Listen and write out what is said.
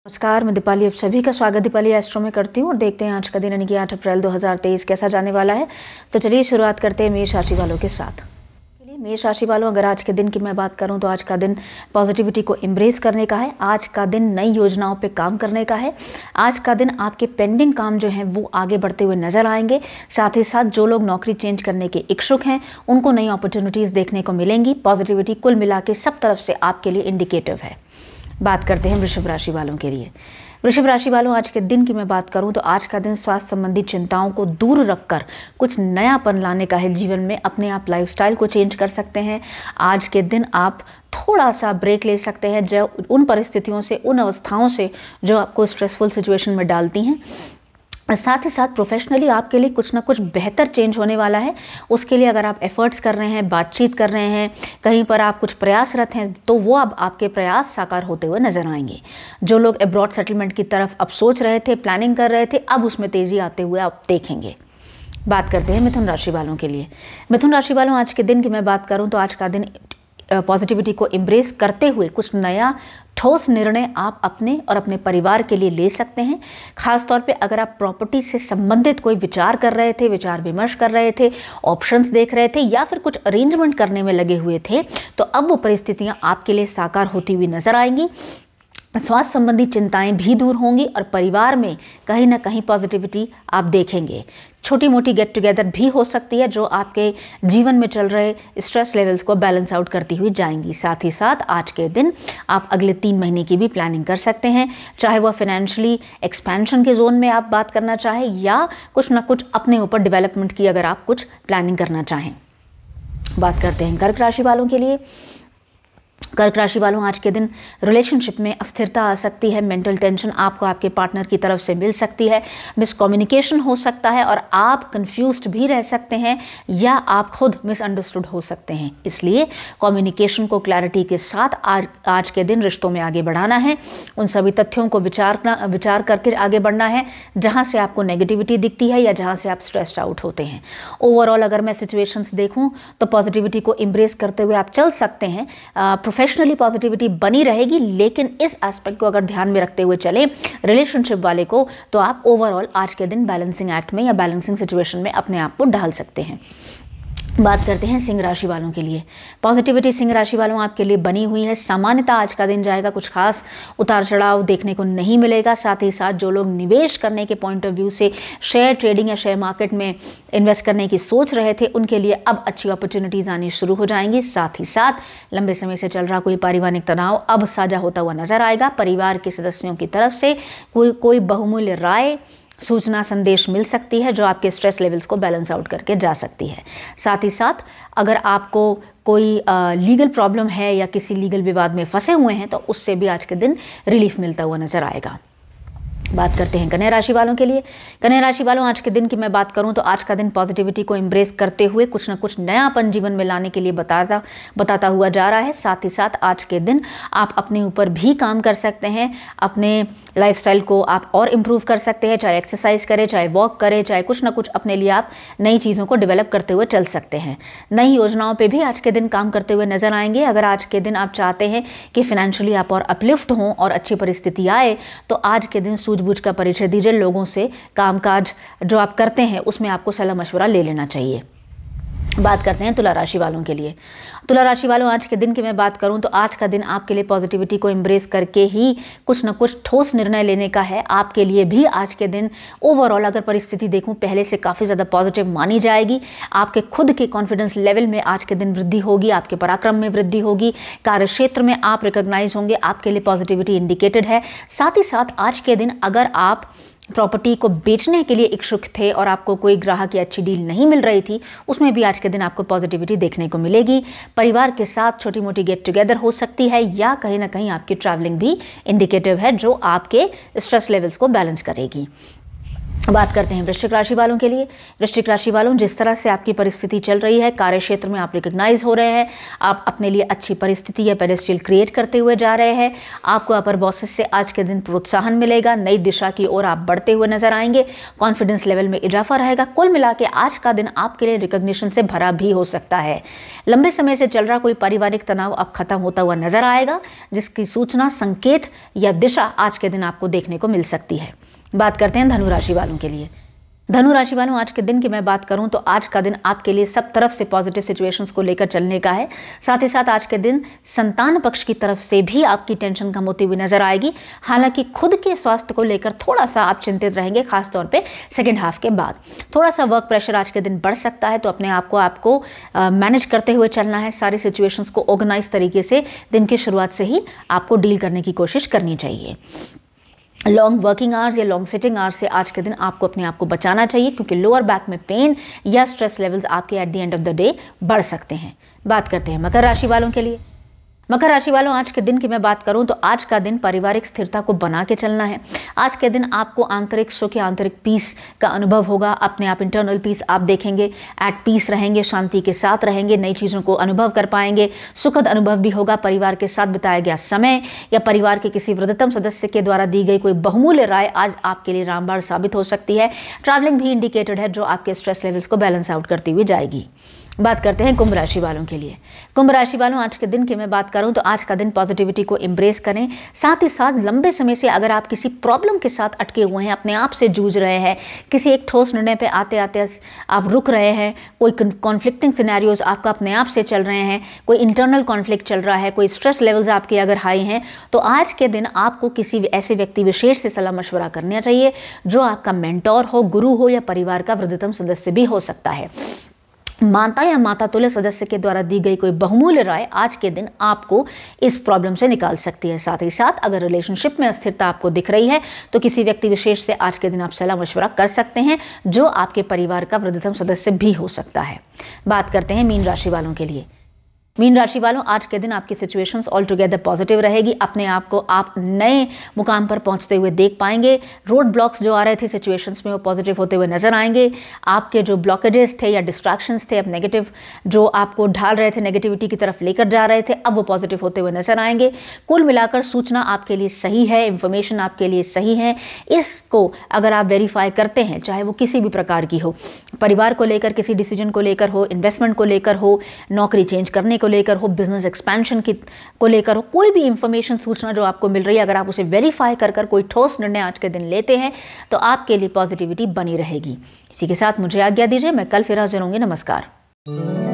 नमस्कार मैं दीपाली आप सभी का स्वागत दीपाली एस्ट्रो में करती हूँ और देखते हैं आज का दिन यानी कि आठ अप्रैल 2023 कैसा जाने वाला है तो चलिए शुरुआत करते हैं मेष राशि वालों के साथ मेष राशि वालों अगर आज के दिन की मैं बात करूं तो आज का दिन पॉजिटिविटी को एम्ब्रेस करने का है आज का दिन नई योजनाओं पे काम करने का है आज का दिन आपके पेंडिंग काम जो हैं वो आगे बढ़ते हुए नजर आएंगे साथ ही साथ जो लोग नौकरी चेंज करने के इच्छुक हैं उनको नई अपॉर्चुनिटीज़ देखने को मिलेंगी पॉजिटिविटी कुल मिला सब तरफ से आपके लिए इंडिकेटिव है बात करते हैं वृषभ राशि वालों के लिए वृषभ राशि वालों आज के दिन की मैं बात करूं तो आज का दिन स्वास्थ्य संबंधी चिंताओं को दूर रखकर कुछ नयापन लाने का है जीवन में अपने आप लाइफस्टाइल को चेंज कर सकते हैं आज के दिन आप थोड़ा सा ब्रेक ले सकते हैं जो उन परिस्थितियों से उन अवस्थाओं से जो आपको स्ट्रेसफुल सिचुएशन में डालती हैं साथ ही साथ प्रोफेशनली आपके लिए कुछ ना कुछ बेहतर चेंज होने वाला है उसके लिए अगर आप एफर्ट्स कर रहे हैं बातचीत कर रहे हैं कहीं पर आप कुछ प्रयासरत हैं तो वो अब आपके प्रयास साकार होते हुए नजर आएंगे जो लोग एब्रॉड सेटलमेंट की तरफ अब सोच रहे थे प्लानिंग कर रहे थे अब उसमें तेज़ी आते हुए आप देखेंगे बात करते हैं मिथुन राशि वालों के लिए मिथुन राशि वालों आज के दिन की मैं बात करूं तो आज का दिन पॉजिटिविटी को एम्ब्रेस करते हुए कुछ नया ठोस निर्णय आप अपने और अपने परिवार के लिए ले सकते हैं खासतौर पे अगर आप प्रॉपर्टी से संबंधित कोई विचार कर रहे थे विचार विमर्श कर रहे थे ऑप्शंस देख रहे थे या फिर कुछ अरेंजमेंट करने में लगे हुए थे तो अब वो परिस्थितियाँ आपके लिए साकार होती हुई नजर आएंगी स्वास्थ्य संबंधी चिंताएं भी दूर होंगी और परिवार में कहीं ना कहीं पॉजिटिविटी आप देखेंगे छोटी मोटी गेट टुगेदर भी हो सकती है जो आपके जीवन में चल रहे स्ट्रेस लेवल्स को बैलेंस आउट करती हुई जाएंगी साथ ही साथ आज के दिन आप अगले तीन महीने की भी प्लानिंग कर सकते हैं चाहे वह फाइनेंशियली एक्सपेंशन के जोन में आप बात करना चाहें या कुछ ना कुछ अपने ऊपर डेवलपमेंट की अगर आप कुछ प्लानिंग करना चाहें बात करते हैं कर्क राशि वालों के लिए कर्क राशि वालों आज के दिन रिलेशनशिप में अस्थिरता आ सकती है मेंटल टेंशन आपको आपके पार्टनर की तरफ से मिल सकती है मिसकम्युनिकेशन हो सकता है और आप कंफ्यूज भी रह सकते हैं या आप खुद मिसअंडरस्टूड हो सकते हैं इसलिए कम्युनिकेशन को क्लैरिटी के साथ आज आज के दिन रिश्तों में आगे बढ़ाना है उन सभी तथ्यों को विचार विचार करके आगे बढ़ना है जहाँ से आपको नेगेटिविटी दिखती है या जहाँ से आप स्ट्रेस्ड आउट होते हैं ओवरऑल अगर मैं सिचुएशंस देखूँ तो पॉजिटिविटी को इम्ब्रेस करते हुए आप चल सकते हैं प्रोफेशन प्रोफेशनली पॉजिटिविटी बनी रहेगी लेकिन इस एस्पेक्ट को अगर ध्यान में रखते हुए चले रिलेशनशिप वाले को तो आप ओवरऑल आज के दिन बैलेंसिंग एक्ट में या बैलेंसिंग सिचुएशन में अपने आप को ढाल सकते हैं बात करते हैं सिंह राशि वालों के लिए पॉजिटिविटी सिंह राशि वालों आपके लिए बनी हुई है सामान्यता आज का दिन जाएगा कुछ खास उतार चढ़ाव देखने को नहीं मिलेगा साथ ही साथ जो लोग निवेश करने के पॉइंट ऑफ व्यू से शेयर ट्रेडिंग या शेयर मार्केट में इन्वेस्ट करने की सोच रहे थे उनके लिए अब अच्छी अपॉर्चुनिटीज़ आनी शुरू हो जाएंगी साथ ही साथ लंबे समय से चल रहा कोई पारिवारिक तनाव अब साझा होता हुआ नजर आएगा परिवार के सदस्यों की तरफ से कोई कोई बहुमूल्य राय सूचना संदेश मिल सकती है जो आपके स्ट्रेस लेवल्स को बैलेंस आउट करके जा सकती है साथ ही साथ अगर आपको कोई आ, लीगल प्रॉब्लम है या किसी लीगल विवाद में फंसे हुए हैं तो उससे भी आज के दिन रिलीफ मिलता हुआ नज़र आएगा बात करते हैं कन्या राशि वालों के लिए कन्या राशि वालों आज के दिन की मैं बात करूं तो आज का दिन पॉजिटिविटी को एम्ब्रेस करते हुए कुछ ना कुछ नया अपन जीवन में लाने के लिए बताता बताता हुआ जा रहा है साथ ही साथ आज के दिन आप अपने ऊपर भी काम कर सकते हैं अपने लाइफ को आप और इम्प्रूव कर सकते हैं चाहे एक्सरसाइज करें चाहे वॉक करें चाहे कुछ ना कुछ अपने लिए आप नई चीज़ों को डेवलप करते हुए चल सकते हैं नई योजनाओं पर भी आज के दिन काम करते हुए नजर आएंगे अगर आज के दिन आप चाहते हैं कि फिनेंशियली आप और अपलिफ्ट हों और अच्छी परिस्थिति आए तो आज के दिन सूझ सूझबूझ का परिचय दीजिए लोगों से कामकाज जो आप करते हैं उसमें आपको सलाह मशवरा ले लेना चाहिए बात करते हैं तुला राशि वालों के लिए तुला राशि वालों आज के दिन की मैं बात करूं तो आज का दिन आपके लिए पॉजिटिविटी को एम्ब्रेस करके ही कुछ ना कुछ ठोस निर्णय लेने का है आपके लिए भी आज के दिन ओवरऑल अगर परिस्थिति देखूं पहले से काफ़ी ज़्यादा पॉजिटिव मानी जाएगी आपके खुद के कॉन्फिडेंस लेवल में आज के दिन वृद्धि होगी आपके पराक्रम में वृद्धि होगी कार्य क्षेत्र में आप रिकोगनाइज होंगे आपके लिए पॉजिटिविटी इंडिकेटेड है साथ ही साथ आज के दिन अगर आप प्रॉपर्टी को बेचने के लिए इच्छुक थे और आपको कोई ग्राहक की अच्छी डील नहीं मिल रही थी उसमें भी आज के दिन आपको पॉजिटिविटी देखने को मिलेगी परिवार के साथ छोटी मोटी गेट टुगेदर हो सकती है या कहीं ना कहीं आपकी ट्रैवलिंग भी इंडिकेटिव है जो आपके स्ट्रेस लेवल्स को बैलेंस करेगी बात करते हैं वृश्चिक राशि वालों के लिए वृश्चिक राशि वालों जिस तरह से आपकी परिस्थिति चल रही है कार्य क्षेत्र में आप रिकग्नाइज हो रहे हैं आप अपने लिए अच्छी परिस्थिति या पेडेस्टिल क्रिएट करते हुए जा रहे हैं आपको अपर बॉसेस से आज के दिन प्रोत्साहन मिलेगा नई दिशा की ओर आप बढ़ते हुए नजर आएंगे कॉन्फिडेंस लेवल में इजाफा रहेगा कुल मिला के आज का दिन आपके लिए रिकग्निशन से भरा भी हो सकता है लंबे समय से चल रहा कोई पारिवारिक तनाव अब खत्म होता हुआ नजर आएगा जिसकी सूचना संकेत या दिशा आज के दिन आपको देखने को मिल सकती है बात करते हैं धनु राशि वालों के लिए धनु राशि वालों आज के दिन की मैं बात करूं तो आज का दिन आपके लिए सब तरफ से पॉजिटिव सिचुएशंस को लेकर चलने का है साथ ही साथ आज के दिन संतान पक्ष की तरफ से भी आपकी टेंशन कम होती हुई नजर आएगी हालांकि खुद के स्वास्थ्य को लेकर थोड़ा सा आप चिंतित रहेंगे खासतौर पे सेकेंड हाफ के बाद थोड़ा सा वर्क प्रेशर आज के दिन बढ़ सकता है तो अपने आप को आपको मैनेज करते हुए चलना है सारी सिचुएशंस को ऑर्गेनाइज तरीके से दिन की शुरुआत से ही आपको डील करने की कोशिश करनी चाहिए लॉन्ग वर्किंग आवर्स या लॉन्ग सिटिंग आवर्स से आज के दिन आपको अपने आप को बचाना चाहिए क्योंकि लोअर बैक में पेन या स्ट्रेस लेवल्स आपके at the end of the day बढ़ सकते हैं बात करते हैं मकर राशि वालों के लिए मकर राशि वालों आज के दिन की मैं बात करूं तो आज का दिन पारिवारिक स्थिरता को बना के चलना है आज के दिन आपको आंतरिक सुख या आंतरिक पीस का अनुभव होगा अपने आप इंटरनल पीस आप देखेंगे एट पीस रहेंगे शांति के साथ रहेंगे नई चीज़ों को अनुभव कर पाएंगे सुखद अनुभव भी होगा परिवार के साथ बिताया गया समय या परिवार के किसी वृद्धतम सदस्य के द्वारा दी गई कोई बहुमूल्य राय आज आपके लिए रामबाण साबित हो सकती है ट्रैवलिंग भी इंडिकेटेड है जो आपके स्ट्रेस लेवल्स को बैलेंस आउट करती हुई जाएगी बात करते हैं कुंभ राशि वालों के लिए कुंभ राशि वालों आज के दिन की मैं बात करूं तो आज का दिन पॉजिटिविटी को एम्ब्रेस करें साथ ही साथ लंबे समय से अगर आप किसी प्रॉब्लम के साथ अटके हुए हैं अपने आप से जूझ रहे हैं किसी एक ठोस निर्णय पे आते आते आप रुक रहे हैं कोई कॉन्फ्लिक्टिंग सिनेरियोज आपका अपने आप से चल रहे हैं कोई इंटरनल कॉन्फ्लिक्ट चल रहा है कोई स्ट्रेस लेवल्स आपके अगर हाई हैं तो आज के दिन आपको किसी ऐसे व्यक्ति विशेष से सलाह मशवरा करना चाहिए जो आपका मेंटोर हो गुरु हो या परिवार का वृद्धतम सदस्य भी हो सकता है माता या माता तुल्य सदस्य के द्वारा दी गई कोई बहुमूल्य राय आज के दिन आपको इस प्रॉब्लम से निकाल सकती है साथ ही साथ अगर रिलेशनशिप में अस्थिरता आपको दिख रही है तो किसी व्यक्ति विशेष से आज के दिन आप सलाह मशवरा कर सकते हैं जो आपके परिवार का वृद्धतम सदस्य भी हो सकता है बात करते हैं मीन राशि वालों के लिए मीन राशि वालों आज के दिन आपकी सिचुएशंस ऑल टुगेदर पॉजिटिव रहेगी अपने आप को आप नए मुकाम पर पहुंचते हुए देख पाएंगे रोड ब्लॉक्स जो आ रहे थे सिचुएशंस में वो पॉजिटिव होते हुए नजर आएंगे आपके जो ब्लॉकेजेस थे या डिस्ट्रैक्शंस थे अब नेगेटिव जो आपको ढाल रहे थे नेगेटिविटी की तरफ लेकर जा रहे थे अब वो पॉजिटिव होते हुए नजर आएंगे कुल मिलाकर सूचना आपके लिए सही है इन्फॉर्मेशन आपके लिए सही है इसको अगर आप वेरीफाई करते हैं चाहे वो किसी भी प्रकार की हो परिवार को लेकर किसी डिसीजन को लेकर हो इन्वेस्टमेंट को लेकर हो नौकरी चेंज करने को लेकर हो बिजनेस एक्सपेंशन की को लेकर हो कोई भी इंफॉर्मेशन सूचना जो आपको मिल रही है अगर आप उसे वेरीफाई कर कर कोई ठोस निर्णय आज के दिन लेते हैं तो आपके लिए पॉजिटिविटी बनी रहेगी इसी के साथ मुझे आज्ञा दीजिए मैं कल फिर हाजिर होंगी नमस्कार